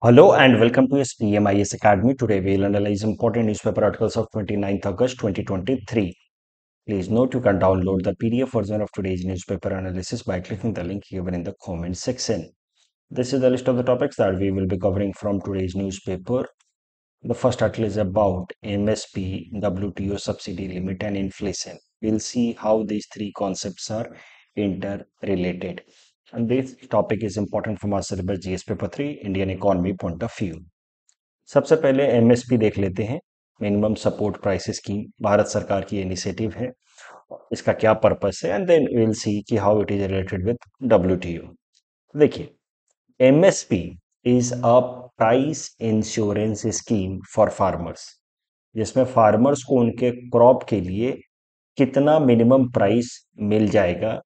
Hello and welcome to SPMIS Academy. Today we will analyze important newspaper articles of 29th August 2023. Please note you can download the PDF version of today's newspaper analysis by clicking the link given in the comment section. This is the list of the topics that we will be covering from today's newspaper. The first article is about MSP, WTO subsidy limit and inflation. We'll see how these three concepts are interrelated. And this topic is important from our syllabus GS paper 3 Indian economy point of view सबसे पहले MSP देख लेते हैं minimum support prices की भारत सरकार की initiative है इसका क्या पर्पस है एंड देन विल सी कि how it is related with W T U S P is a price insurance scheme for farmers जिसमें फार्मर्स को उनके क्रॉप के लिए कितना मिनिमम प्राइस मिल जाएगा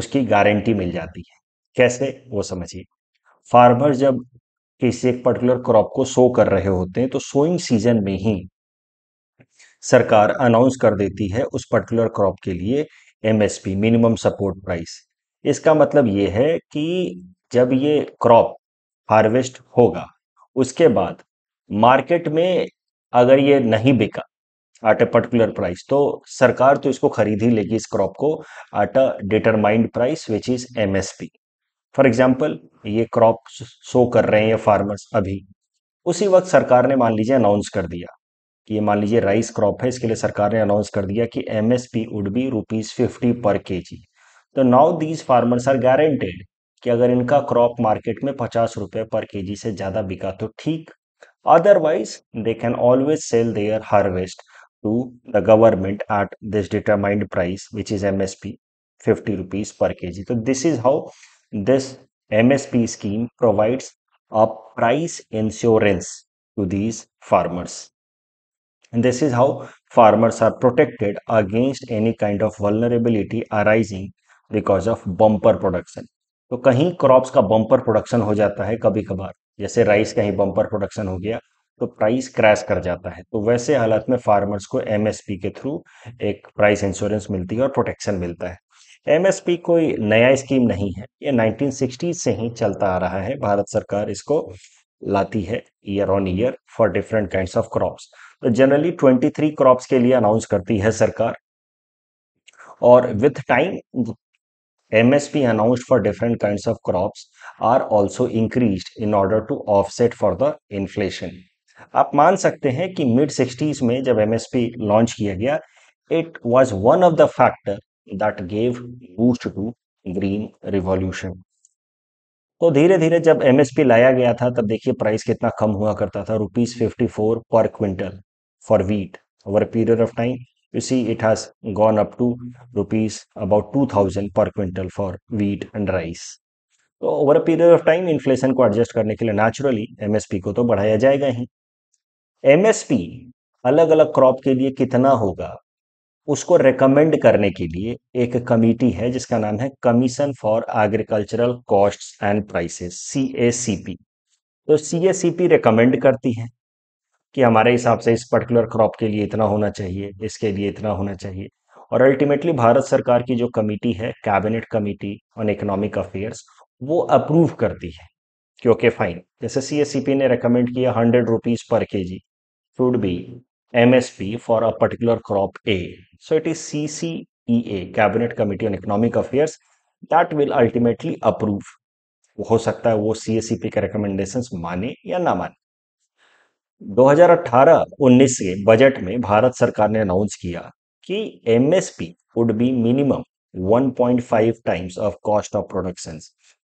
उसकी गारंटी मिल जाती है कैसे वो समझिए फार्मर जब किसी एक पर्टिकुलर क्रॉप को सो कर रहे होते हैं तो सोइंग सीजन में ही सरकार अनाउंस कर देती है उस पर्टिकुलर क्रॉप के लिए एमएसपी मिनिमम सपोर्ट प्राइस इसका मतलब ये है कि जब ये क्रॉप हार्वेस्ट होगा उसके बाद मार्केट में अगर ये नहीं बिका एट ए पर्टिकुलर प्राइस तो सरकार तो इसको खरीद ही लेगी इस क्रॉप को determined price which is M S P for example ये क्रॉप शो कर रहे हैं फार्मर्स अभी उसी वक्त सरकार ने मान लीजिए अनाउंस कर दिया कि ये मान लीजिए राइस क्रॉप है इसके लिए सरकार ने अनाउंस कर दिया कि M S P would be rupees fifty per K G तो now these farmers are guaranteed कि अगर इनका क्रॉप मार्केट में पचास रुपये पर के जी से ज़्यादा बिका तो ठीक otherwise they can always sell their harvest to the government at this determined price which is MSP 50 rupees per kg. So this is how this MSP scheme provides a price insurance to these farmers. And this is how farmers are protected against any kind of vulnerability arising because of bumper production तो कहीं crops का bumper production हो जाता है कभी कभार जैसे rice का ही बम्पर प्रोडक्शन हो गया तो प्राइस क्रैश कर जाता है तो वैसे हालत में फार्मर्स को एमएसपी के थ्रू एक प्राइस इंश्योरेंस मिलती है और प्रोटेक्शन मिलता है एमएसपी कोई नया स्कीम नहीं है ये 1960 से ही चलता आ रहा है भारत सरकार इसको लाती है year on year for different kind of crops तो जनरली 23 क्रॉप्स के लिए अनाउंस करती है सरकार और with time MSP announce for different kind of crops are also increase in order to offset for the inflation आप मान सकते हैं कि मिड सिक्सटीज में जब एमएसपी लॉन्च किया गया it was one of the factor that gave boost to green revolution तो धीरे धीरे जब एमएसपी लाया गया था तब देखिए प्राइस कितना कम हुआ करता था rupees fifty four per quintal for wheat over period of time see it has gone up to rupees about two thousand per quintal for wheat and rice तो over a period of time inflation को adjust करने के लिए naturally MSP को तो बढ़ाया जाएगा ही MSP अलग अलग क्रॉप के लिए कितना होगा उसको रेकमेंड करने के लिए एक कमेटी है जिसका नाम है commission for agricultural costs and prices C तो सी रिकमेंड करती है कि हमारे हिसाब से इस पर्टिकुलर क्रॉप के लिए इतना होना चाहिए इसके लिए इतना होना चाहिए और अल्टीमेटली भारत सरकार की जो कमेटी है cabinet committee on economic affairs वो अप्रूव करती है कि ओके फाइन जैसे सी ने रिकमेंड किया hundred rupees per K G should be MSP for a particular crop A. So it is a cabinet committee on economic affairs that will ultimately approve हो सकता है वो सी एस के recommendation माने या ना माने 2018-19 के बजट में भारत सरकार ने अनाउंस किया कि MSP would be minimum 1.5 times of cost of production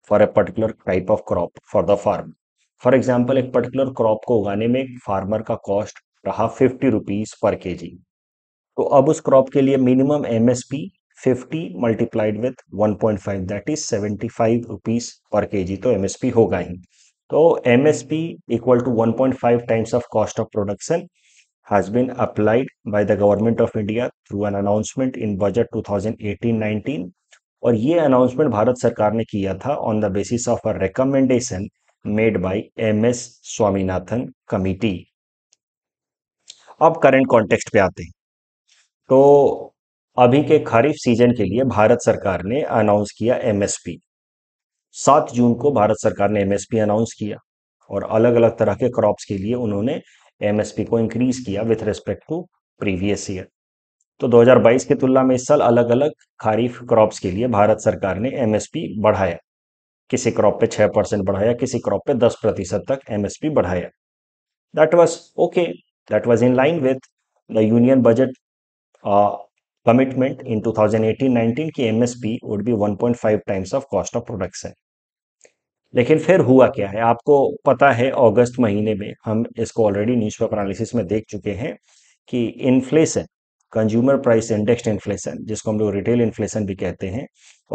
for a particular type of crop for the farm for example एक पर्टिकुलर क्रॉप को उगाने में फार्मर का कॉस्ट रहा fifty rupees per K G तो अब उस क्रॉप के लिए minimum M S P fifty multiplied with one point five that is seventy five rupees per K G तो एम एस पी होगा ही तो M S P equal to one point five times of cost of production has been applied by the government of India through an announcement in budget two thousand eighteen nineteen और ये announcement Bharat सरकार ने किया था on the basis of a recommendation made by M S Swaminathan committee अब current context पे आते हैं तो अभी के खरीफ सीजन के लिए भारत सरकार ने अनाउंस किया एमएसपी सात जून को भारत सरकार ने एमएसपी अनाउंस किया और अलग अलग तरह के क्रॉप्स के लिए उन्होंने एमएसपी को इंक्रीज किया with respect to previous year तो 2022 की तुलना में इस साल अलग अलग खारीफ क्रॉप्स के लिए भारत सरकार ने एमएसपी बढ़ाया किसी क्रॉप पे 6 परसेंट बढ़ाया किसी क्रॉप पे 10 प्रतिशत तक एमएसपी बढ़ाया that was okay that was in line with the union budget commitment in 2018-19 की MSP would be 1.5 times of cost of production लेकिन फिर हुआ क्या है आपको पता है अगस्त महीने में हम इसको ऑलरेडी पेपर एनालिसिस में देख चुके हैं कि inflation consumer price index inflation जिसको हम लोग रिटेल इन्फ्लेशन भी कहते हैं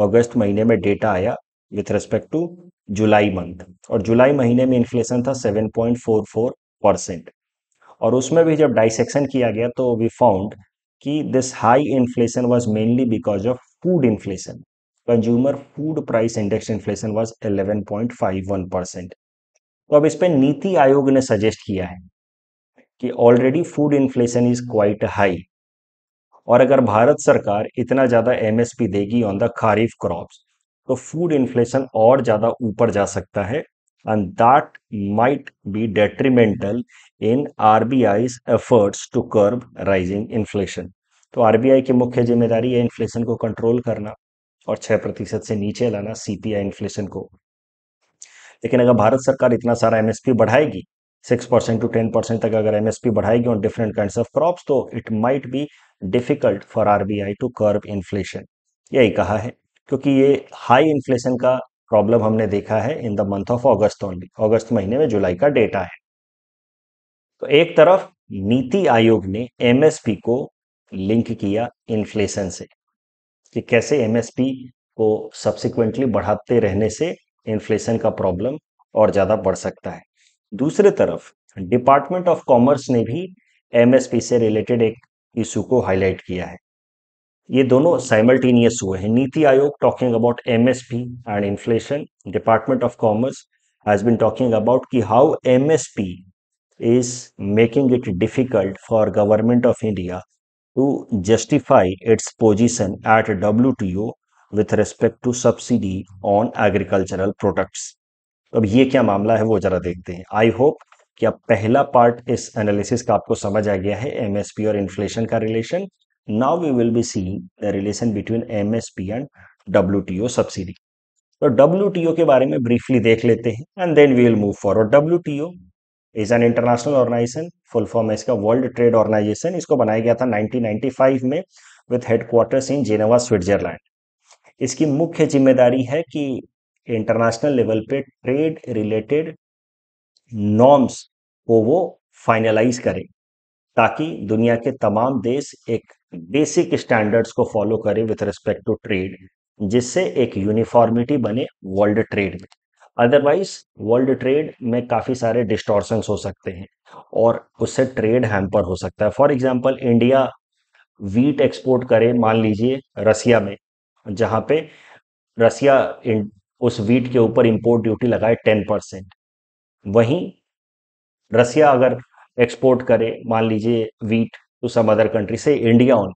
अगस्त महीने में डेटा आया with respect to July month और जुलाई महीने में इन्फ्लेशन था 7.44 परसेंट और उसमें भी जब डाइसेक्शन किया गया तो वी फाउंड कि this high inflation was mainly because of food inflation consumer food price index inflation was 11.51 percent तो अब इस पर नीति आयोग ने सजेस्ट किया है कि already food inflation is quite high और अगर भारत सरकार इतना ज़्यादा एमएसपी देगी ऑन द खारीफ क्रॉप्स तो फूड इन्फ्लेशन और ज़्यादा ऊपर जा सकता है might be detrimental in R B I efforts to curb rising inflation तो आरबीआई की मुख्य जिम्मेदारी है इन्फ्लेशन को कंट्रोल करना और छह प्रतिशत से नीचे लाना सीपीआई इन्फ्लेशन को लेकिन अगर भारत सरकार इतना सारा एमएसपी बढ़ाएगी six percent to ten percent तक अगर एमएसपी बढ़ाएगी on different kind of crops तो it might be difficult for RBI to curb inflation यही कहा है क्योंकि ये हाई इन्फ्लेशन का प्रॉब्लम हमने देखा है in the month of August only अगस्त महीने में जुलाई का डेटा है तो एक तरफ नीति आयोग ने एमएसपी को लिंक किया इन्फ्लेशन से कि कैसे एमएसपी को सब्सिक्वेंटली बढ़ाते रहने से इन्फ्लेशन का प्रॉब्लम और ज़्यादा बढ़ सकता है दूसरे तरफ डिपार्टमेंट ऑफ कॉमर्स ने भी एमएसपी से रिलेटेड एक इशू को हाईलाइट किया है ये दोनों साइमल्टेनियस हुए हैं NITI Aayog talking about MSP and inflation department of commerce has been talking about कि how MSP is making it difficult for government of India to justify its position at O with respect to subsidy on agricultural products अब ये क्या मामला है वो जरा देखते हैं आई होप कि अब पहला पार्ट इस एनालिसिस का आपको समझ आ गया है एमएसपी और इन्फ्लेशन का relation now we will be see the relation between MSP and WTO subsidy तो डब्ल्यूटीओ के बारे में ब्रीफली देख लेते हैं and then we will move forward WTO is an international organisation full form है इसका वर्ल्ड ट्रेड ऑर्गेनाइजेशन इसको बनाया गया था 1995 में with headquarters in Geneva Switzerland इसकी मुख्य जिम्मेदारी है कि इंटरनेशनल लेवल पे ट्रेड रिलेटेड नॉर्म्स को वो फाइनलाइज करें ताकि दुनिया के तमाम देश एक बेसिक स्टैंडर्ड्स को फॉलो करें विथ रिस्पेक्ट टू ट्रेड जिससे एक यूनिफॉर्मिटी बने वर्ल्ड ट्रेड में अदरवाइज वर्ल्ड ट्रेड में काफ़ी सारे डिस्टॉर्शंस हो सकते हैं और उससे ट्रेड हैम्पर हो सकता है for example India wheat export करे मान लीजिए रसिया में जहाँ पे रसिया उस वीट के ऊपर इंपोर्ट ड्यूटी लगाए टेन परसेंट वहीं रसिया अगर एक्सपोर्ट करे मान लीजिए wheat to some other country से इंडिया ऑन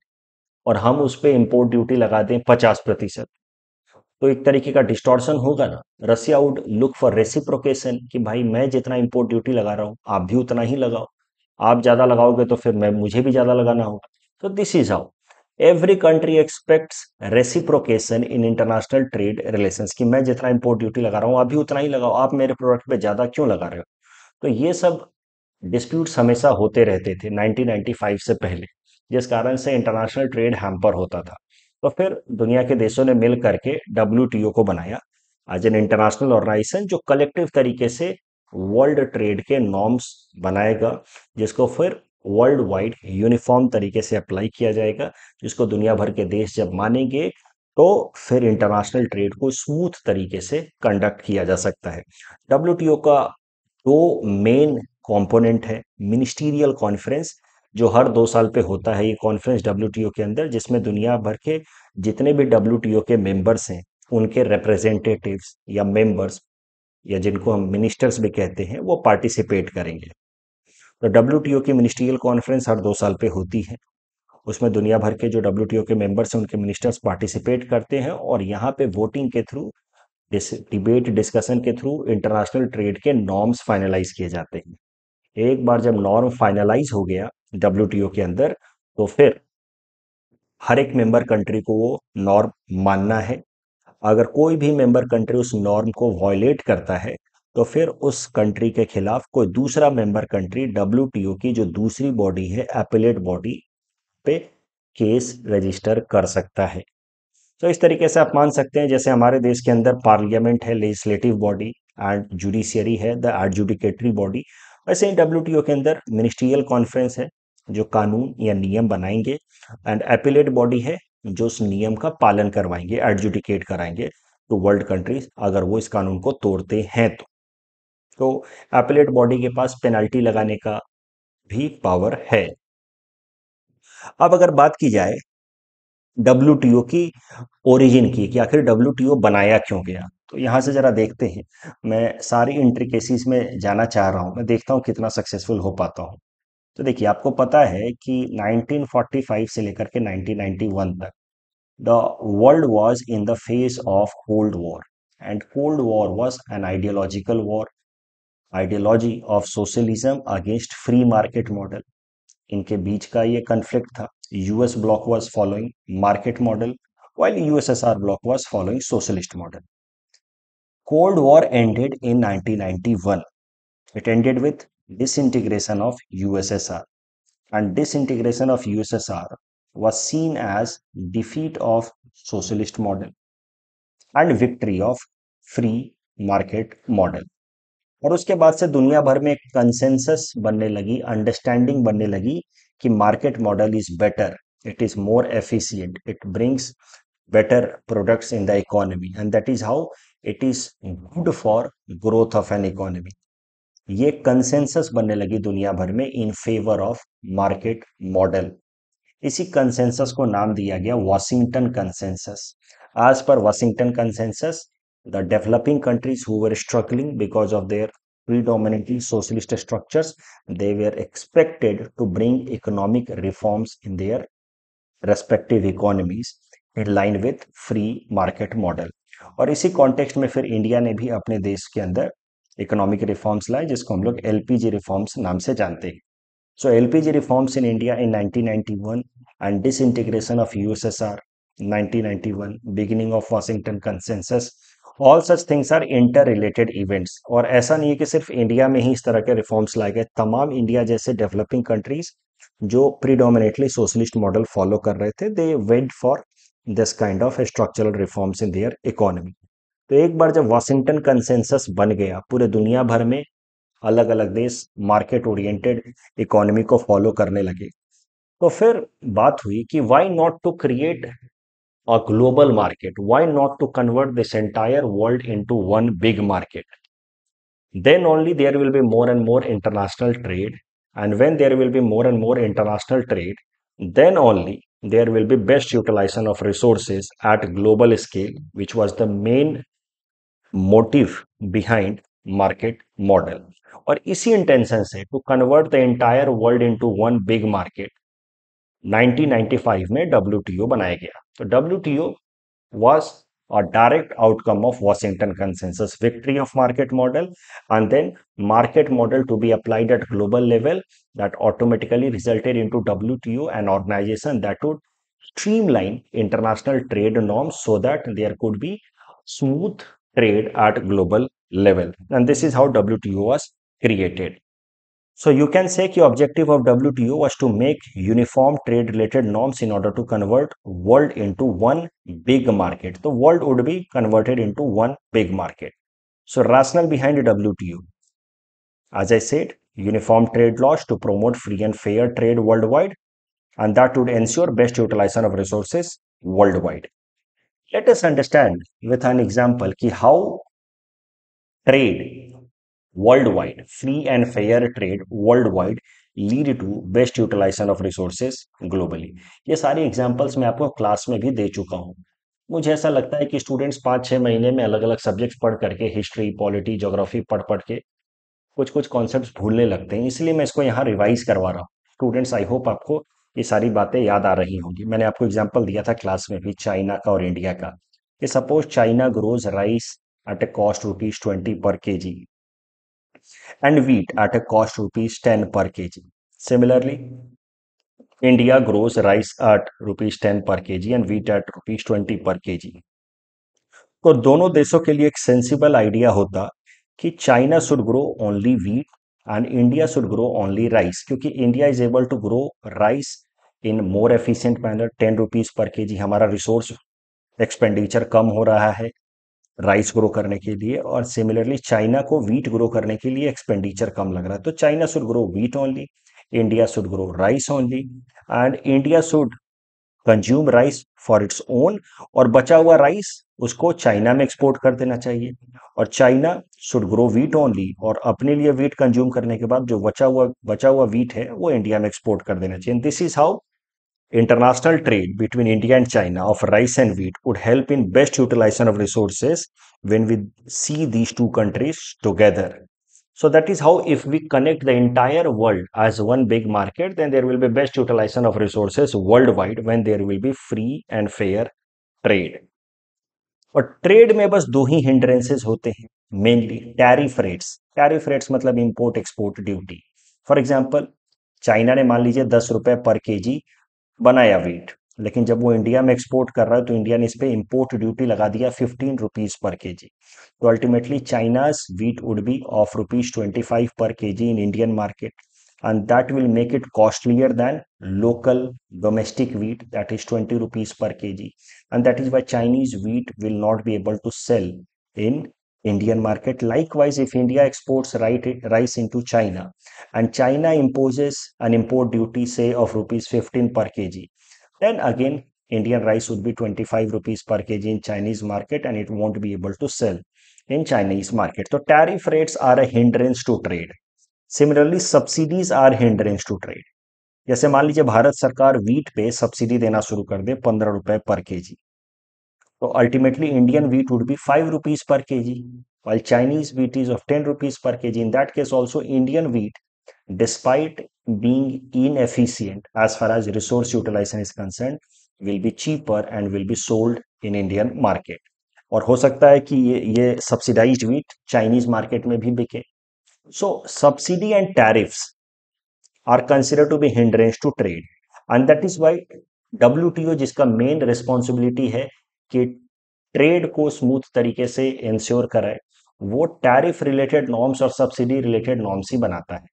और हम उस पर इम्पोर्ट ड्यूटी लगा दें पचास प्रतिशत तो एक तरीके का डिस्टॉर्शन होगा ना Russia would look for reciprocation कि भाई मैं जितना इम्पोर्ट ड्यूटी लगा रहा हूँ आप भी उतना ही लगाओ आप ज़्यादा लगाओगे तो फिर मैं मुझे भी ज़्यादा लगाना होगा तो this is out every country expects reciprocation in international trade relation कि मैं जितना इम्पोर्ट ड्यूटी लगा रहा हूँ आप भी उतना ही लगाओ आप मेरे प्रोडक्ट पे ज़्यादा क्यों लगा रहे हो तो ये सब डिस्प्यूट्स हमेशा होते रहते थे 1995 से पहले जिस कारण से इंटरनेशनल ट्रेड हैम्पर होता था तो फिर दुनिया के देशों ने मिल करके डब्ल्यू को बनाया एज एन इंटरनेशनल ऑर्गेनाइजेशन जो कलेक्टिव तरीके से वर्ल्ड ट्रेड के नॉर्म्स बनाएगा जिसको फिर वर्ल्ड वाइड यूनिफॉर्म तरीके से अप्लाई किया जाएगा जिसको दुनिया भर के देश जब मानेंगे तो फिर इंटरनेशनल ट्रेड को स्मूथ तरीके से कंडक्ट किया जा सकता है डब्ल्यू का दो मेन कॉम्पोनेंट है मिनिस्टीरियल कॉन्फ्रेंस जो हर दो साल पे होता है ये कॉन्फ्रेंस डब्ल्यू के अंदर जिसमें दुनिया भर के जितने भी डब्ल्यू के मेंबर्स हैं उनके रिप्रेजेंटेटिव्स या मेंबर्स या जिनको हम मिनिस्टर्स भी कहते हैं वो पार्टिसिपेट करेंगे तो डब्ल्यू की मिनिस्ट्रियल कॉन्फ्रेंस हर दो साल पे होती है उसमें दुनिया भर के जो डब्ल्यू के मेंबर्स हैं उनके मिनिस्टर्स पार्टिसिपेट करते हैं और यहाँ पे वोटिंग के थ्रू डिस, डिबेट डिस्कशन के थ्रू इंटरनेशनल ट्रेड के नॉर्म्स फाइनलाइज किए जाते हैं एक बार जब नॉर्म फाइनलाइज हो गया डब्ल्यू के अंदर तो फिर हर एक मेंबर कंट्री को वो नॉर्म मानना है अगर कोई भी मेंबर कंट्री उस नॉर्म को वॉयलेट करता है तो फिर उस कंट्री के खिलाफ कोई दूसरा मेंबर कंट्री डब्ल्यू की जो दूसरी बॉडी है एपिलेट बॉडी पे केस रजिस्टर कर सकता है तो इस तरीके से आप मान सकते हैं जैसे हमारे देश के अंदर पार्लियामेंट है लेजिस्लेटिव बॉडी एंड जुडिशियरी है द एडजुडिकेटरी बॉडी वैसे ही डब्ल्यू के अंदर मिनिस्ट्रियल कॉन्फ्रेंस है जो कानून या नियम बनाएंगे एंड एपिलेट बॉडी है जो उस नियम का पालन करवाएंगे एडजुडिकेट कराएंगे टू वर्ल्ड कंट्रीज अगर वो इस कानून को तोड़ते हैं तो तो एपलेट बॉडी के पास पेनल्टी लगाने का भी पावर है अब अगर बात की जाए डब्ल्यू की ओरिजिन की कि आखिर डब्ल्यू बनाया क्यों गया तो यहां से ज़रा देखते हैं मैं सारी इंट्रिकेसीज में जाना चाह रहा हूं मैं देखता हूं कितना सक्सेसफुल हो पाता हूं तो देखिए आपको पता है कि 1945 से लेकर के 1991 तक the world was in the face of cold war and cold war was an ideological war ideology of socialism against free market model इनके बीच का ये conflict था U.S. block was following market model, while USSR bloc was following socialist model. Cold War ended in 1991. It ended with disintegration of USSR and disintegration of USSR was seen as defeat of socialist model and victory of free market model. और उसके बाद से दुनिया भर में एक consensus बनने लगी अंडरस्टैंडिंग बनने लगी कि market model is better it is more efficient it brings better products in the economy and that is how it is good for growth of an economy ये कंसेंसस बनने लगी दुनिया भर में in favour of market model इसी consensus को नाम दिया गया वॉशिंगटन कंसेंसस आज पर Washington consensus the developing countries who were struggling because of their predominantly socialist structures, they were expected to bring economic reforms in their respective economies in line with free market model. और इसी context में फिर India ने भी अपने देश के अंदर इकोनॉमिक रिफॉर्म्स लाए जिसको हम लोग LPG reforms नाम से जानते हैं so 1991 and disintegration of USSR 1991 beginning of Washington consensus. All such things are interrelated events और ऐसा नहीं है कि सिर्फ इंडिया में ही इस तरह के रिफॉर्म्स लाए गए तमाम इंडिया जैसे डेवलपिंग कंट्रीज जो प्रीडोमिनेटली सोशलिस्ट मॉडल फॉलो कर रहे थे they went for this kind of structural reforms in their economy तो एक बार जब वाशिंगटन कंसेंसस बन गया पूरे दुनिया भर में अलग अलग देश मार्केट ओरिएंटेड इकोनॉमी को फॉलो करने लगे तो फिर बात हुई कि why not to create a global market. Why not to convert this entire world into one big market? Then only there will be more and more international trade. And when there will be more and more international trade, then only there will be best utilization of resources at global scale, which was the main motive behind market model. और intention say to convert the entire world into one big market. 1995 में W बनाया गया तो W T O direct outcome of Washington consensus victory of market model and then market model to be applied at global level that automatically resulted into W T O and organisation that would streamline international trade norm so that there could be smooth trade at global level and this is how W T O was created So you can say the objective of WTO was to make uniform trade related norms in order to convert world into one big market. The world would be converted into one big market. So rationale behind WTO. As I said, uniform trade laws to promote free and fair trade worldwide and that would ensure best utilization of resources worldwide. Let us understand with an example ki how trade worldwide free and fair trade worldwide lead to best utilisation of resources globally ये सारी examples मैं आपको class में भी दे चुका हूँ मुझे ऐसा लगता है कि स्टूडेंट्स पाँच छः महीने में अलग अलग सब्जेक्ट्स पढ़ करके हिस्ट्री पॉलिटी जोग्राफी पढ़ पढ़ के कुछ कुछ कॉन्सेप्ट भूलने लगते हैं इसलिए मैं इसको यहाँ रिवाइज करवा रहा हूँ स्टूडेंट्स आई होप आपको ये सारी बातें याद आ रही होंगी मैंने आपको एग्जाम्पल दिया था क्लास में भी चाइना का और इंडिया का कि suppose China grows rice at a cost rupees twenty per K ji and wheat at a cost rupees 10 per kg. Similarly, India grows rice at rupees 10 per kg and wheat at rupees 20 per kg. तो दोनों देशों के लिए एक sensible idea होता कि China should grow only wheat and India should grow only rice क्योंकि India is able to grow rice in more efficient manner ten rupees per G हमारा रिसोर्स एक्सपेंडिचर कम हो रहा है राइस ग्रो करने के लिए और सिमिलरली चाइना को वीट ग्रो करने के लिए एक्सपेंडिचर कम लग रहा है तो China should grow wheat only India should grow rice only and India should consume rice for its own और बचा हुआ राइस उसको चाइना में एक्सपोर्ट कर देना चाहिए और China should grow wheat only और अपने लिए वीट कंज्यूम करने के बाद जो बचा हुआ बचा हुआ वीट है वो इंडिया में एक्सपोर्ट कर देना चाहिए this is how International trade between India and China of rice and wheat would help in best utilization of resources when we see these two countries together. So that is how if we connect the entire world as one big market, then there will be best utilization of resources worldwide when there will be free and fair trade. But trade may बस दो ही hindrances होते हैं mainly tariff rates tariff rates मतलब import export duty for example China ने मान बनाया wheat लेकिन जब वो इंडिया में एक्सपोर्ट कर रहा है तो इंडिया ने इस पर इम्पोर्ट ड्यूटी लगा दिया फिफ्टीन रुपीज पर के तो ultimately China's wheat would be of rupees per K in Indian market and that will make it costlier than local domestic wheat that is twenty rupees per K G and that is why Chinese wheat will not be able to sell in Indian market. Likewise, if India exports rice into China and China imposes an import duty, say, of rupees 15 per kg, then again, Indian rice would be 25 rupees per kg in Chinese market and it won't be able to sell in Chinese market. So tariff rates are a hindrance to trade. Similarly, subsidies are hindrance to trade. जैसे मान लीजिए भारत सरकार wheat पे subsidy देना शुरू कर दे पंद्रह रुपए पर केजी तो ultimately Indian wheat would be five rupees per K G while Chinese wheat is of ten rupees per K G in that case also Indian wheat despite being inefficient as far as resource utilisation is concern will be cheaper and will be sold in Indian market और हो सकता है कि ये ये subsidise wheat Chinese market में भी बिके so subsidy and tariff are consider to be hindrance to trade and that is why W T O जिसका मेन रिस्पॉन्सिबिलिटी है कि ट्रेड को स्मूथ तरीके से इंश्योर कराए वो टैरिफ रिलेटेड नॉर्म्स और सब्सिडी रिलेटेड नॉर्म्स ही बनाता है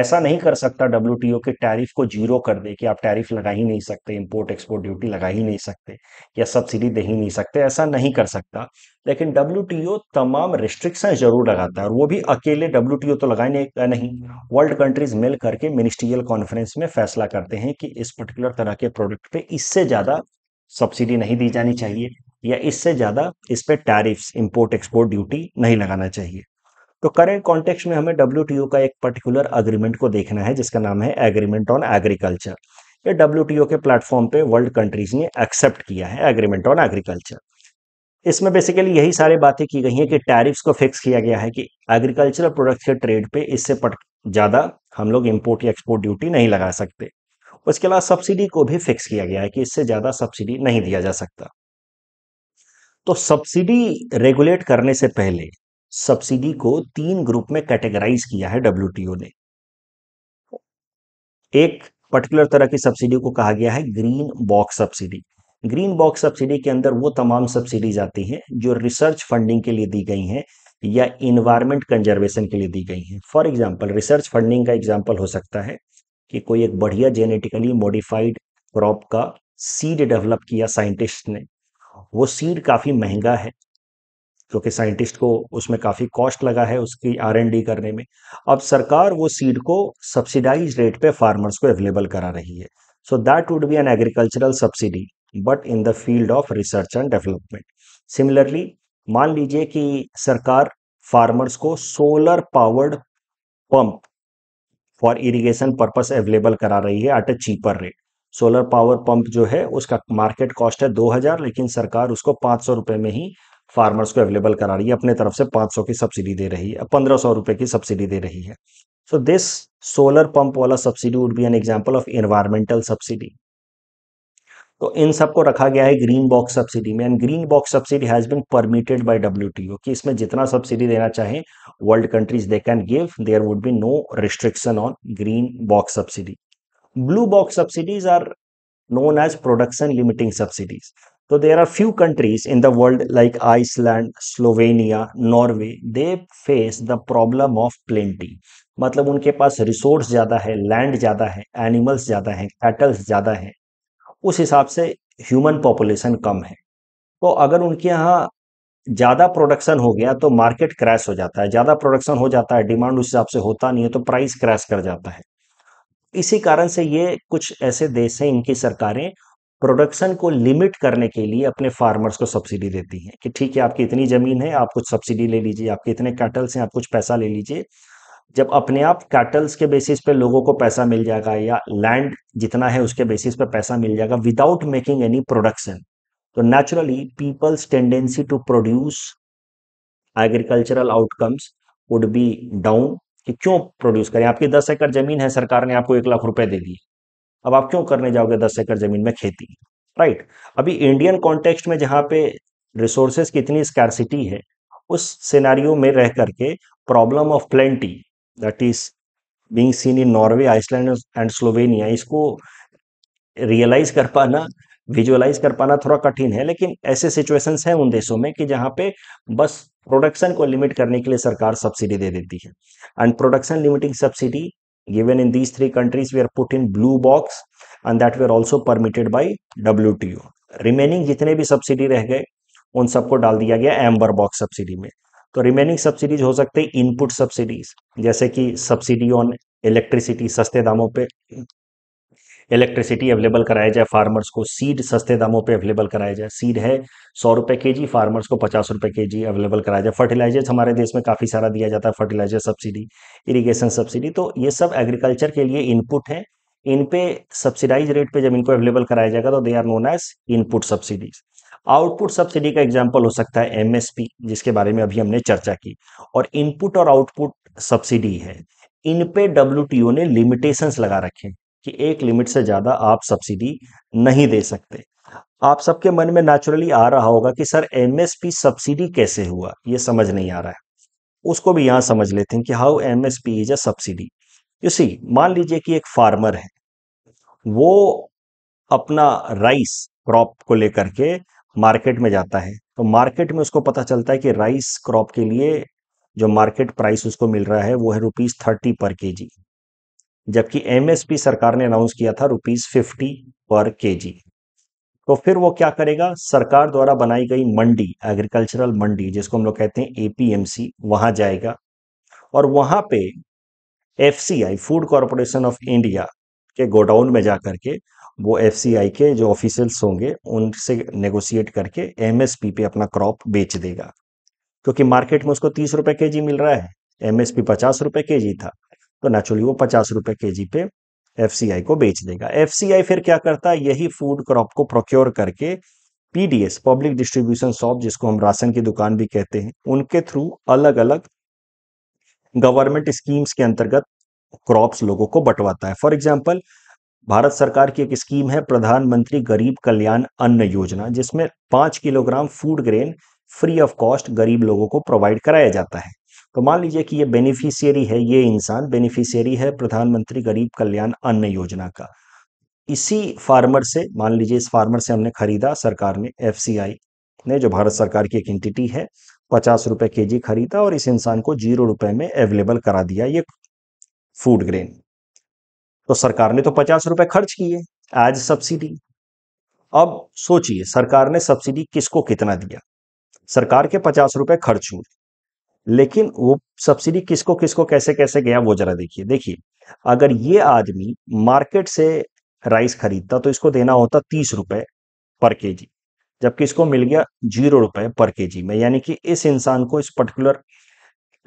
ऐसा नहीं कर सकता डब्ल्यू के टैरिफ को जीरो कर दे कि आप टैरिफ लगा ही नहीं सकते इंपोर्ट एक्सपोर्ट ड्यूटी लगा ही नहीं सकते या सब्सिडी दे ही नहीं सकते ऐसा नहीं कर सकता लेकिन डब्ल्यू तमाम रिस्ट्रिक्शन जरूर लगाता है और वो भी अकेले डब्ल्यू तो लगाए नहीं वर्ल्ड कंट्रीज मिल करके मिनिस्ट्रियल कॉन्फ्रेंस में फैसला करते हैं कि इस पर्टिकुलर तरह के प्रोडक्ट पे इससे ज़्यादा सब्सिडी नहीं दी जानी चाहिए या इससे ज़्यादा इस पर टैरिफ इम्पोर्ट एक्सपोर्ट ड्यूटी नहीं लगाना चाहिए तो करेंट कॉन्टेक्स में हमें डब्ल्यू का एक पर्टिकुलर अग्रीमेंट को देखना है जिसका नाम है एग्रीमेंट ऑन एग्रीकल्चर ये डब्ल्यू के प्लेटफॉर्म पे वर्ल्ड कंट्रीज ने एक्सेप्ट किया है एग्रीमेंट ऑन एग्रीकल्चर इसमें बेसिकली यही सारे बातें की गई हैं कि टैरिफ्स को फिक्स किया गया है कि एग्रीकल्चरल प्रोडक्ट्स के ट्रेड पे इससे ज़्यादा हम लोग इम्पोर्ट या एक्सपोर्ट ड्यूटी नहीं लगा सकते उसके अलावा सब्सिडी को भी फिक्स किया गया है कि इससे ज़्यादा सब्सिडी नहीं दिया जा सकता तो सब्सिडी रेगुलेट करने से पहले सब्सिडी को तीन ग्रुप में कैटेगराइज किया है डब्ल्यू ने एक पर्टिकुलर तरह की सब्सिडी को कहा गया है green box subsidy green box subsidy के अंदर वो तमाम सब्सिडीज आती हैं जो रिसर्च फंडिंग के लिए दी गई हैं या इन्वायरमेंट कंजर्वेशन के लिए दी गई हैं फॉर एग्जाम्पल रिसर्च फंडिंग का एग्जाम्पल हो सकता है कि कोई एक बढ़िया जेनेटिकली मॉडिफाइड क्रॉप का सीड डेवलप किया साइंटिस्ट ने वो सीड काफ़ी महंगा है क्योंकि साइंटिस्ट को उसमें काफ़ी कॉस्ट लगा है उसकी आर एन डी करने में अब सरकार वो सीड को सब्सिडाइज रेट पे फार्मर्स को अवेलेबल करा रही है so that would be an agricultural subsidy but in the field of research and development similarly मान लीजिए कि सरकार फार्मर्स को solar powered pump for irrigation purpose available करा रही है at a cheaper rate solar power pump जो है उसका मार्केट कॉस्ट है 2000 लेकिन सरकार उसको पांच सौ रुपए में ही फार्मर्स को अवेलेबल करा रही है अपने तरफ से 500 की सब्सिडी दे रही है पंद्रह सौ रुपये की सब्सिडी दे रही है सो दिस सोलर पंप वाला subsidy would be an example of environmental subsidy तो इन सब को रखा गया है ग्रीन बॉक्स सब्सिडी में and green box subsidy has been permitted by W कि इसमें जितना सब्सिडी देना चाहे world countries they can give there would be no restriction on green box subsidy blue box subsidies are known as production limiting subsidies तो there are few countries in the world like Iceland Slovenia Norway they face the problem of plenty मतलब उनके पास resource ज़्यादा है land ज़्यादा है animals ज़्यादा है kettles ज़्यादा है उस हिसाब से ह्यूमन पॉपुलेशन कम है तो अगर उनके यहाँ ज़्यादा प्रोडक्शन हो गया तो मार्केट क्रैश हो जाता है ज़्यादा प्रोडक्शन हो जाता है डिमांड उस हिसाब से होता नहीं है तो प्राइस क्रैश कर जाता है इसी कारण से ये कुछ ऐसे देश हैं इनकी सरकारें प्रोडक्शन को लिमिट करने के लिए अपने फार्मर्स को सब्सिडी देती हैं कि ठीक है आपकी इतनी ज़मीन है आप कुछ सब्सिडी ले लीजिए आपके इतने कैटल्स हैं आप कुछ पैसा ले लीजिए जब अपने आप कैटल्स के बेसिस पे लोगों को पैसा मिल जाएगा या लैंड जितना है उसके बेसिस पे पैसा मिल जाएगा विदाउट मेकिंग एनी प्रोडक्शन तो naturally people's tendency to produce agricultural outcomes would be down कि क्यों प्रोड्यूस करें आपकी दस एकड़ जमीन है सरकार ने आपको एक लाख रुपए दे दी अब आप क्यों करने जाओगे दस एकड़ जमीन में खेती राइट अभी इंडियन कॉन्टेक्स्ट में जहां पे रिसोर्सेस की इतनी स्कैरसिटी है उस सिनारियो में रह करके problem of plenty that is being seen in Norway Iceland and Slovenia इसको रियलाइज कर पाना विजुअलाइज कर पाना थोड़ा कठिन है लेकिन ऐसे सिचुएशंस हैं उन देशों में कि जहाँ पे बस प्रोडक्शन को लिमिट करने के लिए सरकार सब्सिडी दे देती है and production limiting subsidy three countries we are put in blue box and that we are also permitted by W T O remaining जितने भी सब्सिडी रह गए उन सबको डाल दिया गया एम्बर बॉक्स सब्सिडी में तो रिमेनिंग सब्सिडीज हो सकते हैं इनपुट सब्सिडीज जैसे कि सब्सिडी ऑन इलेक्ट्रिसिटी सस्ते दामों पे इलेक्ट्रिसिटी अवेलेबल कराया जाए फार्मर्स को सीड सस्ते दामों पे अवेलेबल कराया जाए सीड है सौ रुपए के जी फार्मर्स को पचास रुपए के जी अवेलेबल कराया जाए फर्टिलाइजर्स हमारे देश में काफ़ी सारा दिया जाता है फर्टिलाइजर सब्सिडी इरिगेशन सब्सिडी तो ये सब एग्रीकल्चर के लिए इनपुट है इनपे सब्सिडाइज रेट पे जब इनको अवेलेबल कराया जाएगा तो they are known as input subsidies output subsidy का एग्जाम्पल हो सकता है एमएसपी जिसके बारे में अभी हमने चर्चा की और इनपुट और आउटपुट सब्सिडी है इन पे डब्ल्यू ने लिमिटेशंस लगा रखे कि एक लिमिट से ज़्यादा आप सब्सिडी नहीं दे सकते आप सबके मन में नेचुरली आ रहा होगा कि सर एमएसपी सब्सिडी कैसे हुआ ये समझ नहीं आ रहा है उसको भी यहाँ समझ लेते हैं कि how M S P is a subsidy you see मान लीजिए कि एक फार्मर है वो अपना राइस क्रॉप को लेकर के मार्केट में जाता है तो मार्केट में उसको पता चलता है कि राइस क्रॉप के लिए जो मार्केट प्राइस उसको मिल रहा है वो है रुपीज़ थर्टी पर के जी जबकि एमएसपी सरकार ने अनाउंस किया था rupees fifty per K G तो फिर वो क्या करेगा सरकार द्वारा बनाई गई मंडी एग्रीकल्चरल मंडी जिसको हम लोग कहते हैं एपीएमसी वहां जाएगा और वहां पे FCI food corporation of India के गोडाउन में जाकर के वो एफ के जो ऑफिसल्स होंगे उनसे नेगोशिएट करके एम पे अपना क्रॉप बेच देगा क्योंकि मार्केट में उसको तीस रुपये के जी मिल रहा है एम एस पी पचास रुपये के जी था तो नेचुरली वो पचास रुपये के जी पे एफ को बेच देगा एफ फिर क्या करता है यही फूड क्रॉप को प्रोक्योर करके पीडीएस पब्लिक डिस्ट्रीब्यूशन शॉप जिसको हम राशन की दुकान भी कहते हैं उनके थ्रू अलग अलग गवर्नमेंट स्कीम्स के अंतर्गत क्रॉप्स लोगों को बंटवाता है फॉर एग्जाम्पल भारत सरकार की एक स्कीम है प्रधानमंत्री गरीब कल्याण अन्न योजना जिसमें पांच kilogram food grain free of cost गरीब लोगों को प्रोवाइड कराया जाता है तो मान लीजिए कि ये बेनिफिशियरी है ये इंसान बेनिफिशियरी है प्रधानमंत्री गरीब कल्याण अन्न योजना का इसी फार्मर से मान लीजिए इस फार्मर से हमने खरीदा सरकार ने एफ ने जो भारत सरकार की एक इंटिटी है पचास रुपए के खरीदा और इस इंसान को जीरो रुपए में अवेलेबल करा दिया ये फूड ग्रेन तो सरकार ने तो पचास रुपए खर्च किए आज सब्सिडी अब सोचिए सरकार ने सब्सिडी किसको कितना दिया सरकार के पचास रुपए खर्च हुए लेकिन वो सब्सिडी किसको किसको कैसे कैसे गया वो जरा देखिए देखिए अगर ये आदमी मार्केट से राइस खरीदता तो इसको देना होता तीस रुपए पर के जी जबकि इसको मिल गया जीरो रुपए पर के जी में यानी कि इस इंसान को इस पर्टिकुलर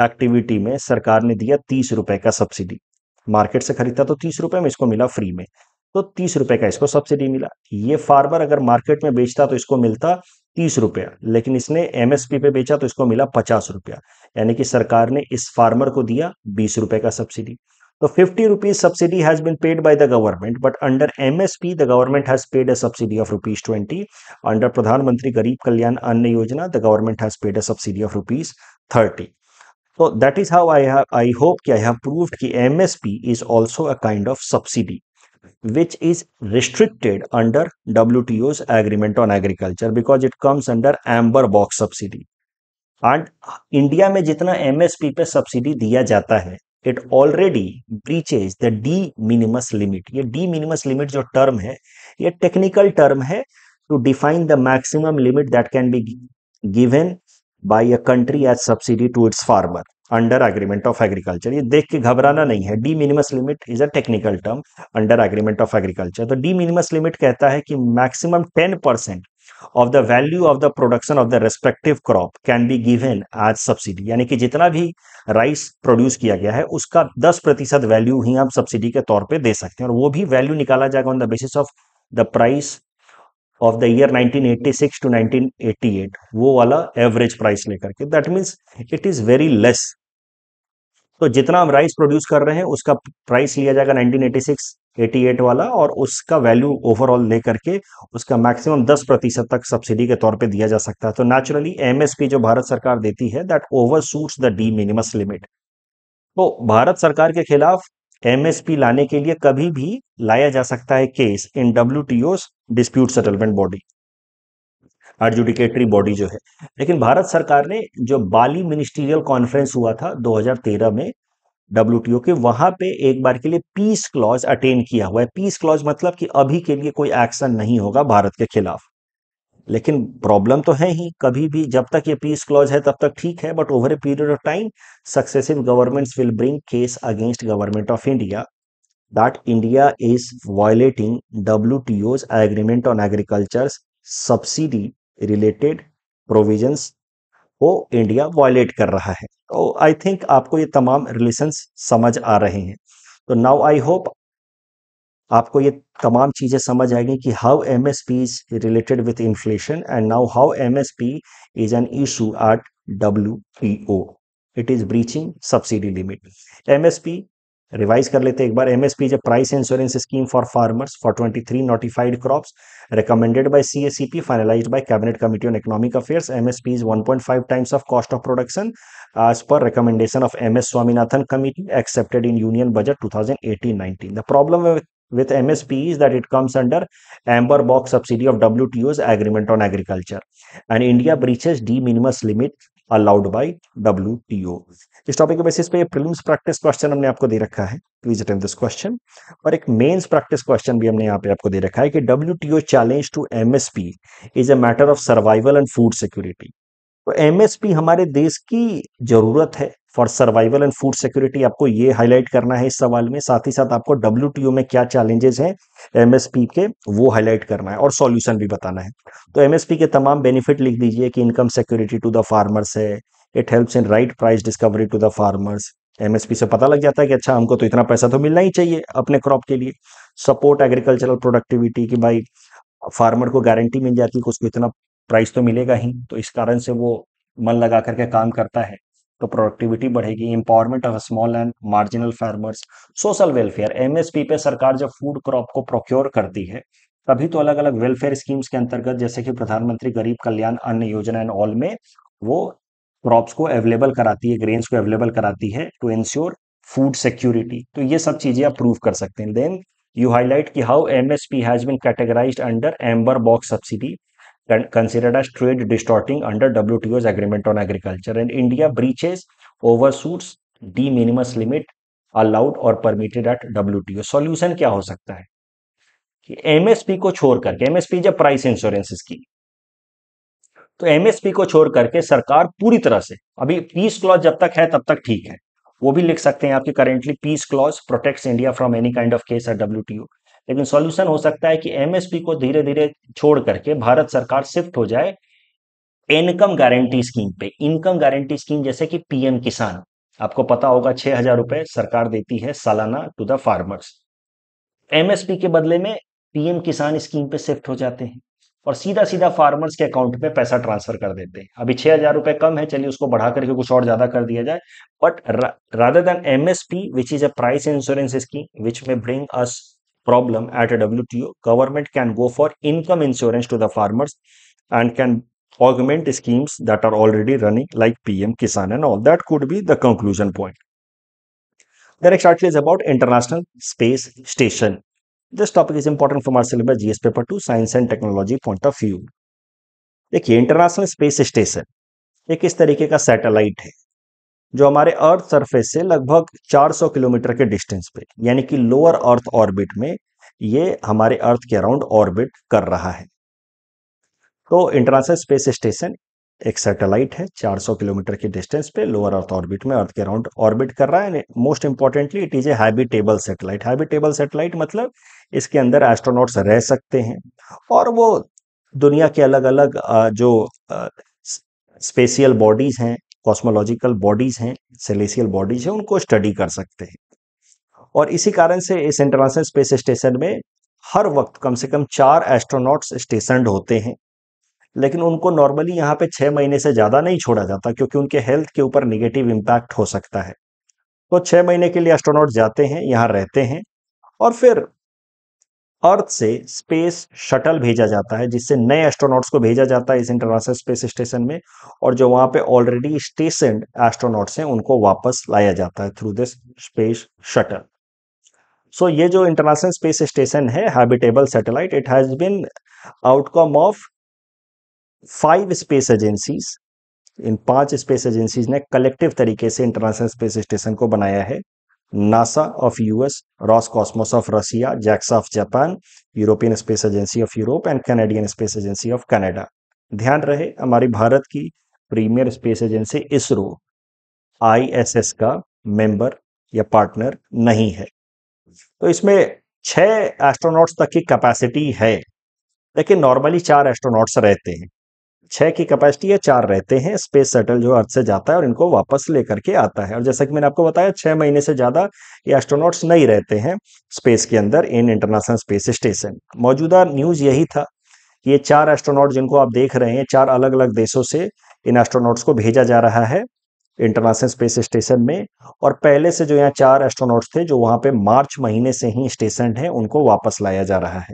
एक्टिविटी में सरकार ने दिया तीस रुपए का सब्सिडी मार्केट से खरीदता तो तीस रुपए में इसको मिला फ्री में तो तीस रुपए का इसको सब्सिडी मिला ये फार्मर अगर मार्केट में बेचता तो इसको मिलता तीस रुपया लेकिन इसने एमएसपी पे बेचा तो इसको मिला पचास रुपया यानी कि सरकार ने इस फार्मर को दिया बीस रुपए का सब्सिडी तो fifty rupees subsidy has been paid by the government but under MSP the government has paid a subsidy of rupees twenty under Pradhan Mantri Garib Kalyan Anna Yojana the government has paid a subsidy of rupees thirty So that is how I have, I hope I have proved that MSP is also a kind of subsidy which is restricted under WTO's agreement on agriculture because it comes under amber box subsidy. And India में जितना MSP पे subsidy दिया जाता है it already breaches the de minimis limit ये de minimis limit जो term है ये टेक्निकल टर्म है to define the maximum limit that can be given by a country as subsidy to its farmer under agreement of agriculture ये देख के घबराना नहीं है de minimis limit is a technical term under agreement of agriculture तो de minimis limit कहता है कि maximum ten percent of the value of the production of the respective crop can be given as subsidy यानी कि जितना भी rice produce किया गया है उसका दस प्रतिशत वैल्यू ही हम सब्सिडी के तौर पर दे सकते हैं और वो भी वैल्यू निकाला जाएगा on the basis of the price of the year 1986 to 1988 वो वाला एवरेज प्राइस लेकर के that means it is very less तो जितना हम राइस प्रोड्यूस कर रहे हैं उसका प्राइस लिया जाएगा 1986 88 वाला और उसका वैल्यू ओवरऑल लेकर के उसका मैक्सिमम 10 प्रतिशत तक सब्सिडी के तौर पे दिया जा सकता है तो नेचुरली एमएसपी जो भारत सरकार देती है that over the de minimis limit तो भारत सरकार के खिलाफ एमएसपी लाने के लिए कभी भी लाया जा सकता है case in W T dispute settlement body adjudicatory body जो है लेकिन भारत सरकार ने जो बाली मिनिस्ट्रियल कॉन्फ्रेंस हुआ था 2013 में डब्ल्यू के वहां पे एक बार के लिए पीस क्लॉज अटेन किया हुआ है पीस क्लॉज मतलब कि अभी के लिए कोई एक्शन नहीं होगा भारत के खिलाफ लेकिन प्रॉब्लम तो है ही कभी भी जब तक ये पीस क्लॉज है तब तक ठीक है but over a period of time successive governments will bring case against government of India that is India W T O's agreement on agriculture subsidy related provision को इंडिया वायलेट कर रहा है तो आई थिंक आपको ये तमाम relation समझ आ रहे हैं तो नाउ आई होप आपको ये तमाम चीजें समझ आएगी कि how M S P is related with inflation and now how M S P is an issue at W T O it is breaching subsidy limit M S P revise कर लेते एक बार एम एस पी जब price insurance scheme for farmers for twenty three notified crop recommended by C S C P finalise by cabinet committee on economic affair M S P is one point five times of cost of production as per recommendation of M S Swaminathan committee accepted in union budget two thousand eighteen nineteen the problem with MSPs that it comes under amber box subsidy of WTO's agreement on agriculture and India breaches de minimis limit allowed by wto इस topic के basis पे prelims practice question हमने आपको दे रखा है please attempt this question और एक मेंस प्रैक्टिस क्वेश्चन भी हमने यहाँ पे आपको दे रखा है कि W challenge to MSP is a matter of survival and food security तो एमएसपी हमारे देश की जरूरत है for survival and food security आपको ये हाईलाइट करना है इस सवाल में साथ ही साथ आपको डब्ल्यू में क्या चैलेंजेस हैं एमएसपी के वो हाईलाइट करना है और सॉल्यूशन भी बताना है तो एमएसपी के तमाम बेनिफिट लिख दीजिए कि income security to the farmers है it helps in right price discovery to the farmers MSP से पता लग जाता है कि अच्छा हमको तो इतना पैसा तो मिलना ही चाहिए अपने क्रॉप के लिए सपोर्ट एग्रीकल्चरल प्रोडक्टिविटी की भाई फार्मर को गारंटी मिल जाती है कि उसको इतना प्राइस तो मिलेगा ही तो इस कारण से वो मन लगा करके काम करता है तो प्रोडक्टिविटी बढ़ेगी empowerment of small and marginal farmers social welfare MSP पे सरकार जब फूड क्रॉप को प्रोक्योर करती है तभी तो अलग अलग वेलफेयर स्कीम्स के अंतर्गत जैसे कि प्रधानमंत्री गरीब कल्याण अन्न योजना एंड ऑल में वो क्रॉप्स को अवेलेबल कराती है ग्रेन्स को अवेलेबल कराती है टू इंश्योर फूड सिक्योरिटी तो ये सब चीजें आप प्रूव कर सकते हैं देन यू हाईलाइट की how M S P has been categorise under amber box subsidy considered as trade distorting under WTO's Agreement on Agriculture. And India breaches, overshoots the minimus limit allowed or permitted at WTO. Solution kya ho sakta hai ki MSP ko को kar ke MSP जब price insurance की तो MSP को छोड़ करके सरकार पूरी तरह से अभी पीस क्लॉज जब तक है तब तक ठीक है वो भी लिख सकते हैं आपके currently peace clause protects India from any kind of case at W लेकिन सॉल्यूशन हो सकता है कि एमएसपी को धीरे धीरे छोड़ करके भारत सरकार शिफ्ट हो जाए इनकम गारंटी स्कीम पे इनकम गारंटी स्कीम जैसे कि पीएम किसान आपको पता होगा छह हजार रुपए सरकार देती है सालाना टू द फार्मर्स एमएसपी के बदले में पीएम किसान स्कीम पे शिफ्ट हो जाते हैं और सीधा सीधा फार्मर्स के अकाउंट में पैसा ट्रांसफर कर देते हैं अभी छह हजार रुपए कम है चलिए उसको बढ़ा करके कुछ और ज्यादा कर दिया जाए but rather than MSP which is a price insurance scheme which may bring us problem at a WTO, government can go for income insurance to the farmers and can augment schemes that are already running like PM Kisan and all. That could be the conclusion point. The next article is about International Space Station. This topic is important from our syllabus GS paper 2 science and technology point of view. देखिए International Space Station एक इस तरीके का satellite है जो हमारे earth surface से लगभग 400 किलोमीटर के डिस्टेंस पे यानी कि लोअर अर्थ ऑर्बिट में ये हमारे अर्थ के अराउंड ऑर्बिट कर रहा है तो इंटरनेशनल स्पेस स्टेशन एक सैटेलाइट है 400 किलोमीटर के डिस्टेंस पे लोअर अर्थ ऑर्बिट में अर्थ के अराउंड ऑर्बिट कर रहा है most importantly it is a habitable satellite habitable satellite मतलब इसके अंदर एस्ट्रोनॉट्स रह सकते हैं और वो दुनिया के अलग अलग जो स्पेशियल बॉडीज हैं कॉस्मोलॉजिकल बॉडीज हैं सेलेसियल बॉडीज हैं उनको स्टडी कर सकते हैं और इसी कारण से इस इंटरनेशनल स्पेस स्टेशन में हर वक्त कम से कम चार एस्ट्रोनॉट्स स्टेशन होते हैं लेकिन उनको नॉर्मली यहाँ पे छः महीने से ज़्यादा नहीं छोड़ा जाता क्योंकि उनके हेल्थ के ऊपर निगेटिव इम्पैक्ट हो सकता है तो छः महीने के लिए एस्ट्रोनॉट जाते हैं यहाँ रहते हैं और फिर अर्थ से स्पेस शटल भेजा जाता है जिससे नए एस्ट्रोनॉट्स को भेजा जाता है इस इंटरनेशनल स्पेस स्टेशन में और जो वहां पे ऑलरेडी स्टेशन एस्ट्रोनॉट्स हैं उनको वापस लाया जाता है through this space shuttle so ये जो इंटरनेशनल स्पेस स्टेशन है habitable satellite it has been outcome of five space agencies in पांच स्पेस एजेंसीज ने कलेक्टिव तरीके से इंटरनेशनल स्पेस स्टेशन को बनाया है NASA of US Roscosmos of Russia JAXA of Japan European Space Agency of Europe and Canadian Space Agency of Canada ध्यान रहे हमारी भारत की premier space agency ISRO ISS का मेंबर या पार्टनर नहीं है तो इसमें छह एस्ट्रोनॉट्स तक की कैपेसिटी है लेकिन नॉर्मली चार एस्ट्रोनॉट्स रहते हैं छः की कैपेसिटी है चार रहते हैं स्पेस शटल जो अर्थ से जाता है और इनको वापस लेकर के आता है और जैसा कि मैंने आपको बताया छः महीने से ज़्यादा ये एस्ट्रोनॉट्स नहीं रहते हैं स्पेस के अंदर इन इंटरनेशनल स्पेस स्टेशन मौजूदा न्यूज़ यही था ये चार एस्ट्रोनॉट जिनको आप देख रहे हैं चार अलग अलग देशों से इन एस्ट्रोनॉट्स को भेजा जा रहा है इंटरनेशनल स्पेस स्टेशन में और पहले से जो यहाँ चार एस्ट्रोनॉट्स थे जो वहाँ पे मार्च महीने से ही स्टेशन है उनको वापस लाया जा रहा है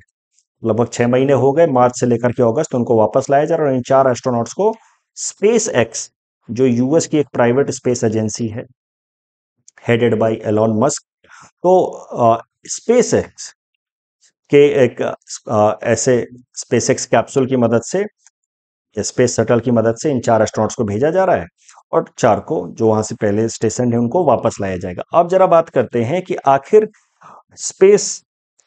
लगभग छह महीने हो गए मार्च से लेकर के अगस्त उनको वापस लाया जा रहा है और इन चार एस्ट्रोनॉट्स को स्पेस एक्स जो यूएस की एक प्राइवेट स्पेस एजेंसी है हेडेड बाय एलोन मस्क तो स्पेस एक्स के एक आ, ऐसे स्पेस एक्स कैप्सूल की मदद से स्पेस शटल की मदद से इन चार एस्ट्रोनॉट्स को भेजा जा रहा है और चार को जो वहां से पहले स्टेशन है उनको वापस लाया जाएगा अब जरा बात करते हैं कि आखिर स्पेस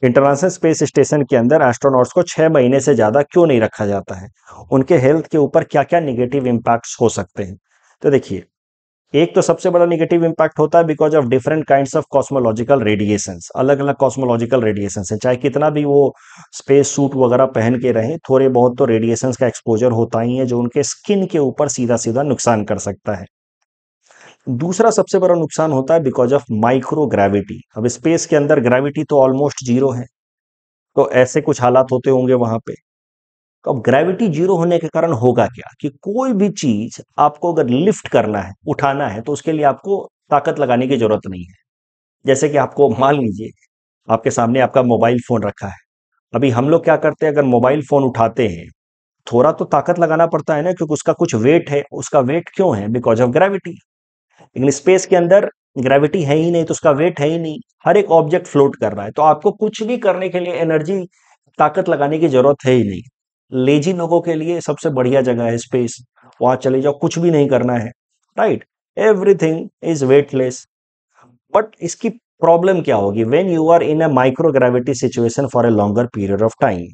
इंटरनेशनल स्पेस स्टेशन के अंदर एस्ट्रोनॉट्स को छह महीने से ज्यादा क्यों नहीं रखा जाता है उनके हेल्थ के ऊपर क्या क्या निगेटिव इम्पैक्ट हो सकते हैं तो देखिए एक तो सबसे बड़ा निगेटिव इम्पैक्ट होता है because of different kind of cosmological radiation अलग अलग कॉस्मोलॉजिकल रेडिएशन है चाहे कितना भी वो स्पेस सूट वगैरह पहन के रहें थोड़े बहुत तो रेडिएशन का एक्सपोजर होता ही है जो उनके स्किन के ऊपर सीधा सीधा नुकसान कर सकता है दूसरा सबसे बड़ा नुकसान होता है बिकॉज ऑफ माइक्रो ग्रेविटी अब स्पेस के अंदर ग्रेविटी तो ऑलमोस्ट जीरो है तो ऐसे कुछ हालात होते होंगे वहां पे तो अब ग्रेविटी जीरो होने के कारण होगा क्या कि कोई भी चीज आपको अगर लिफ्ट करना है उठाना है तो उसके लिए आपको ताकत लगाने की जरूरत नहीं है जैसे कि आपको मान लीजिए आपके सामने आपका मोबाइल फोन रखा है अभी हम लोग क्या करते हैं अगर मोबाइल फोन उठाते हैं थोड़ा तो ताकत लगाना पड़ता है ना क्योंकि उसका कुछ वेट है उसका वेट क्यों है बिकॉज ऑफ ग्रेविटी लेकिन स्पेस के अंदर ग्रेविटी है ही नहीं तो उसका वेट है ही नहीं हर एक ऑब्जेक्ट फ्लोट कर रहा है तो आपको कुछ भी करने के लिए एनर्जी ताकत लगाने की जरूरत है ही नहीं लेजी लोगों के लिए सबसे बढ़िया जगह है स्पेस वहां चले जाओ कुछ भी नहीं करना है right everything is weightless but इसकी प्रॉब्लम क्या होगी when you are in a gravity situation for a longer period of time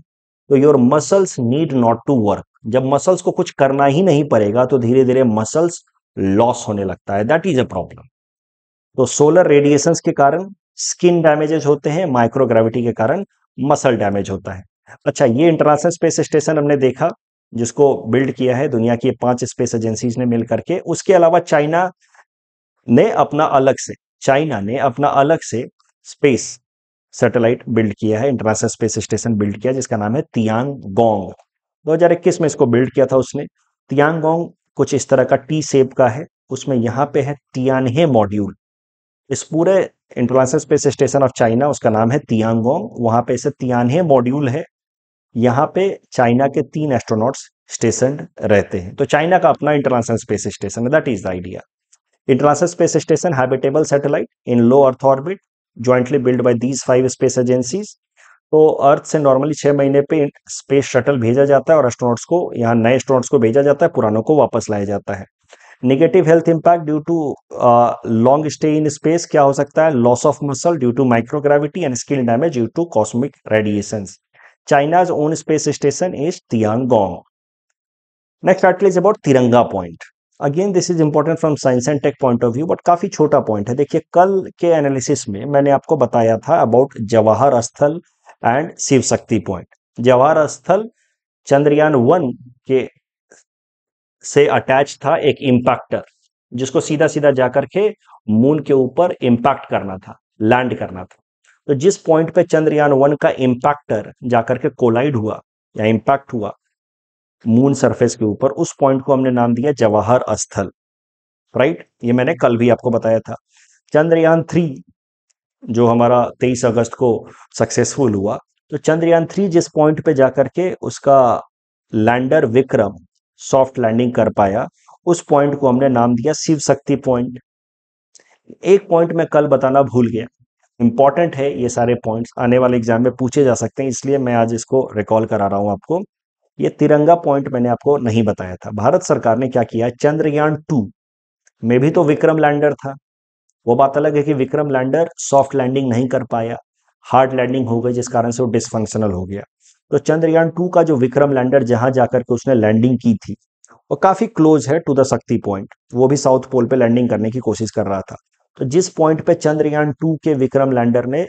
तो your muscles need not to work जब मसल्स को कुछ करना ही नहीं पड़ेगा तो धीरे धीरे मसल्स लॉस होने लगता है दैट इज अ प्रॉब्लम तो सोलर रेडिएशन के कारण स्किन डैमेजेस होते हैं माइक्रोग्रेविटी के कारण मसल डैमेज होता है अच्छा ये इंटरनेशनल स्पेस स्टेशन हमने देखा जिसको बिल्ड किया है दुनिया की पांच स्पेस एजेंसीज ने मिल करके उसके अलावा चाइना ने अपना अलग से चाइना ने अपना अलग से स्पेस सैटेलाइट बिल्ड किया है इंटरनेशनल स्पेस स्टेशन बिल्ड किया जिसका नाम है तियांग गोंग 2021 में इसको बिल्ड किया था उसने तियांग गोंग कुछ इस तरह का टी सेप का है उसमें यहाँ पे है तियानहे मॉड्यूल इस पूरे international space station of China उसका नाम है तियांगोंग वहाँ पे इसे तियानहे मॉड्यूल है यहाँ पे चाइना के तीन एस्ट्रोनॉट्स स्टेशन रहते हैं तो चाइना का अपना इंटरनेशनल स्पेस स्टेशन है that is the idea international space station habitable satellite in low earth orbit jointly build by these five space agencies तो अर्थ से नॉर्मली छह महीने पे स्पेस शटल भेजा जाता है और एस्ट्रोनॉट्स को यहाँ नए एस्ट्रोनॉट्स को भेजा जाता है पुरानों को वापस लाया जाता है negative health impact due to long stay in space क्या हो सकता है loss of muscle due to microgravity and skin damage due to cosmic radiation China's own space station is Tiangong next article is about Tiranga point again this is important from science and tech point of view but काफी छोटा point है देखिए कल के analysis में मैंने आपको बताया था अबाउट जवाहर स्थल एंड शिव शक्ति पॉइंट जवाहर स्थल चंद्रयान वन के से अटैच था एक इम्पैक्टर जिसको सीधा सीधा जाकर के मून के ऊपर इम्पैक्ट करना था लैंड करना था तो जिस पॉइंट पे चंद्रयान वन का इम्पैक्टर जाकर के कोलाइड हुआ या इम्पैक्ट हुआ मून सरफेस के ऊपर उस पॉइंट को हमने नाम दिया जवाहर स्थल राइट ये मैंने कल भी आपको बताया था चंद्रयान थ्री जो हमारा 23 अगस्त को सक्सेसफुल हुआ तो चंद्रयान थ्री जिस पॉइंट पे जाकर के उसका लैंडर विक्रम सॉफ्ट लैंडिंग कर पाया उस पॉइंट को हमने नाम दिया शिव शक्ति पॉइंट एक पॉइंट मैं कल बताना भूल गया इंपॉर्टेंट है ये सारे पॉइंट्स आने वाले एग्जाम में पूछे जा सकते हैं इसलिए मैं आज इसको रिकॉल करा रहा हूं आपको ये तिरंगा पॉइंट मैंने आपको नहीं बताया था भारत सरकार ने क्या किया चंद्रयान टू में भी तो विक्रम लैंडर था वो बात अलग है कि विक्रम लैंडर सॉफ्ट लैंडिंग नहीं कर पाया हार्ड लैंडिंग हो गई जिस कारण से वो डिसफंक्शनल हो गया तो चंद्रयान टू का जो विक्रम लैंडर जहां जाकर के उसने लैंडिंग की थी वो काफी क्लोज है टू द शक्ति पॉइंट वो भी साउथ पोल पे लैंडिंग करने की कोशिश कर रहा था तो जिस पॉइंट पे चंद्रयान टू के विक्रम लैंडर ने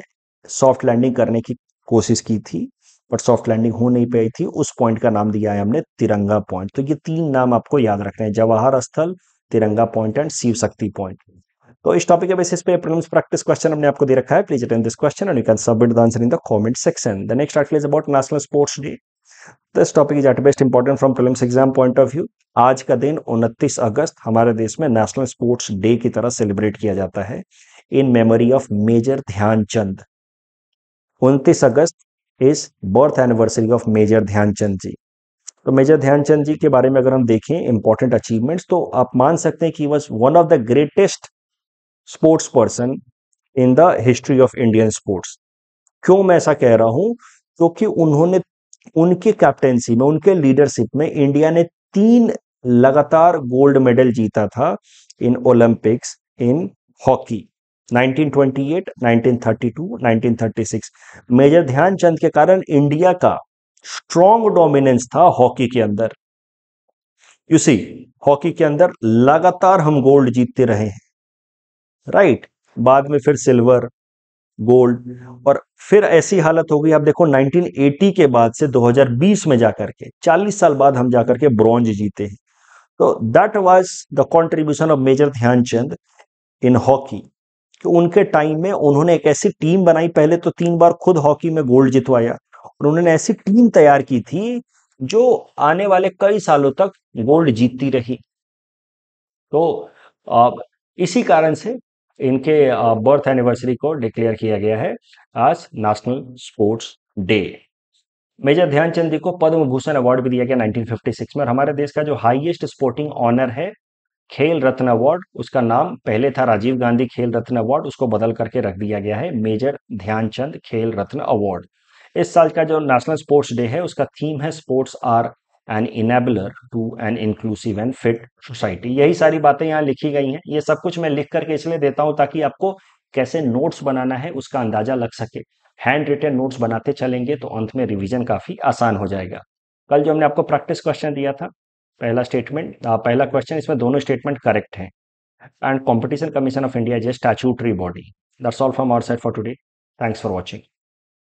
सॉफ्ट लैंडिंग करने की कोशिश की थी बट सॉफ्ट लैंडिंग हो नहीं पाई थी उस पॉइंट का नाम दिया है हमने तिरंगा पॉइंट तो ये तीन नाम आपको याद रखने हैं जवाहर स्थल तिरंगा पॉइंट एंड शिव शक्ति पॉइंट तो इस टॉपिक के बेसिस पे प्रीलिम्स प्रैक्टिस क्वेश्चन हमने आपको दे रखा है please attend this question and you can submit the answer in the comment section the next article is about national sports day this topic is at best important from prelims exam point of view आज का दिन 29 अगस्त हमारे देश में national sports day की तरह celebrate किया जाता है in memory of major Dhyan Chand 29 August is birth anniversary of major Dhyan Chand ji तो मेजर ध्यानचंद जी के बारे में अगर हम देखें इंपॉर्टेंट अचीवमेंट्स तो आप मान सकते हैं कि was one of the greatest sports person in the history of Indian sports क्यों मैं ऐसा कह रहा हूं क्योंकि तो उन्होंने उनकी कैप्टेंसी में उनके लीडरशिप में इंडिया ने तीन लगातार गोल्ड मेडल जीता था in Olympics in hockey 1928, 1932, 1936 major Dhyan Chand के कारण इंडिया का स्ट्रॉन्ग डोमिनेंस था हॉकी के अंदर यू सी हॉकी के अंदर लगातार हम गोल्ड जीतते रहे हैं राइट बाद में फिर सिल्वर गोल्ड और फिर ऐसी हालत हो गई आप देखो 1980 के बाद से 2020 में जाकर के 40 साल बाद हम जाकर के ब्रॉन्ज जीते हैं तो that was the contribution of major Dhyan Chand in hockey कि उनके टाइम में उन्होंने एक ऐसी टीम बनाई पहले तो तीन बार खुद हॉकी में गोल्ड जितवाया और उन्होंने ऐसी टीम तैयार की थी जो आने वाले कई सालों तक गोल्ड जीतती रही तो इसी कारण से इनके बर्थ एनिवर्सरी को डिक्लेयर किया गया है आज national sports day major Dhyan Chand ji को पद्म भूषण अवार्ड भी दिया गया 1956 में और हमारे देश का जो हाईएस्ट स्पोर्टिंग ऑनर है खेल रत्न अवार्ड उसका नाम पहले था राजीव गांधी खेल रत्न अवार्ड उसको बदल करके रख दिया गया है मेजर ध्यानचंद खेल रत्न अवार्ड इस साल का जो नेशनल स्पोर्ट्स डे है उसका थीम है sports are an enabler to an inclusive and fit society यही सारी बातें यहाँ लिखी गई हैं ये सब कुछ मैं लिख करके इसलिए देता हूँ ताकि आपको कैसे नोट्स बनाना है उसका अंदाजा लग सके हैंड रिटेन नोट्स बनाते चलेंगे तो अंत में रिविजन काफी आसान हो जाएगा कल जो हमने आपको प्रैक्टिस क्वेश्चन दिया था पहला स्टेटमेंट पहला क्वेश्चन इसमें दोनों स्टेटमेंट करेक्ट हैं and competition commission of India जे statutory body that all from our side for today thanks for watching